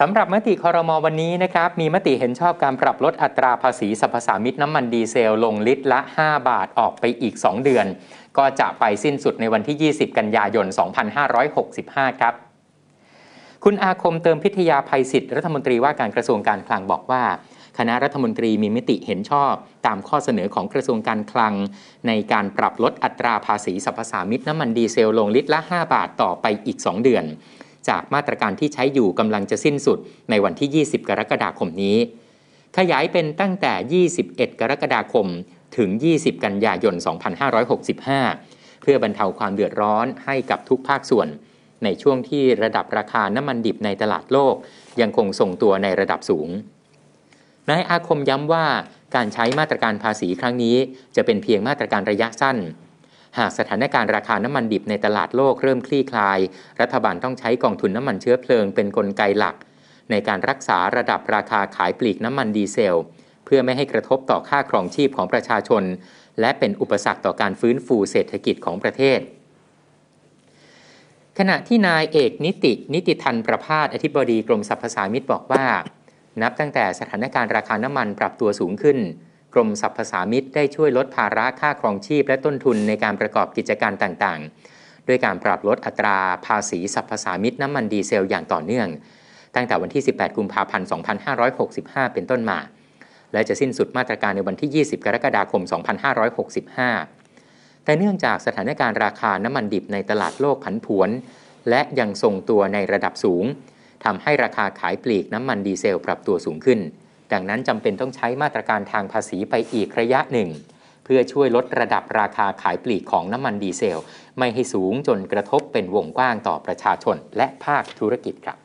สำหรับมติคอรมอวันนี้นะครับ มีมติเห็นชอบการปรับลดอัตราภาษีสรรพสามิตน้ำมันดีเซลลงลิตรละ 5 บาทออกไปอีก 2 เดือน ก็จะไปสิ้นสุดในวันที่ 20 กันยายน 2565 ครับ คุณอาคมเติมพิทยาภัยสิธิ์รัฐมนตรีว่าการกระทรวงการคลังบอกว่า คณะรัฐมนตรีมีมติเห็นชอบตามข้อเสนอของกระทรวงการคลัง ในการปรับลดอัตราภาษีสรรพสามิตน้ำมันดีเซลลงลิตรละ 5 บาทต่อไปอีก 2 เดือนจากมาตรการที่ใช้อยู่กำลังจะสิ้นสุดในวันที่ 20 กรกฎาคมนี้ ขยายเป็นตั้งแต่ 21 กรกฎาคมถึง 20 กันยายน 2565 เพื่อบรรเทาความเดือดร้อนให้กับทุกภาคส่วน ในช่วงที่ระดับราคาน้ำมันดิบในตลาดโลกยังคงทรงตัวในระดับสูง นายอาคมย้ำว่าการใช้มาตรการภาษีครั้งนี้จะเป็นเพียงมาตรการระยะสั้นหากสถานการณ์ราคาน้ำมันดิบในตลาดโลกเริ่มคลี่คลายรัฐบาลต้องใช้กองทุนน้ำมันเชื้อเพลิงเป็นนกลไกหลัก ในการรักษาระดับราคาขายปลีกน้ำมันดีเซลเพื่อไม่ให้กระทบต่อค่าครองชีพของประชาชน และเป็นอุปสรรคต่อการฟื้นฟูเศรษฐกิจของประเทศ ขณะที่นายเอกนิตินิติทันประพาสอธิบดีกรมสรรพสามิตบอกว่า นับตั้งแต่สถานการณ์ราคาน้ำมันปรับตัวสูงขึ้นกรมสรรพสามิตได้ช่วยลดภาระค่าครองชีพและต้นทุนในการประกอบกิจการต่างๆ ด้วยการปรับลดอัตราภาษีสรรพสามิตน้ำมันดีเซลอย่างต่อเนื่อง ตั้งแต่วันที่ 18 กุมภาพันธ์ 2565 เป็นต้นมา และจะสิ้นสุดมาตรการในวันที่ 20 กรกฎาคม 2565 แต่เนื่องจากสถานการณ์ราคาน้ำมันดิบในตลาดโลกผันผวน และยังทรงตัวในระดับสูงทำให้ราคาขายปลีกน้ำมันดีเซลปรับตัวสูงขึ้นดังนั้นจำเป็นต้องใช้มาตรการทางภาษีไปอีกระยะหนึ่ง เพื่อช่วยลดระดับราคาขายปลีกของน้ำมันดีเซล ไม่ให้สูงจนกระทบเป็นวงกว้างต่อประชาชนและภาคธุรกิจครับ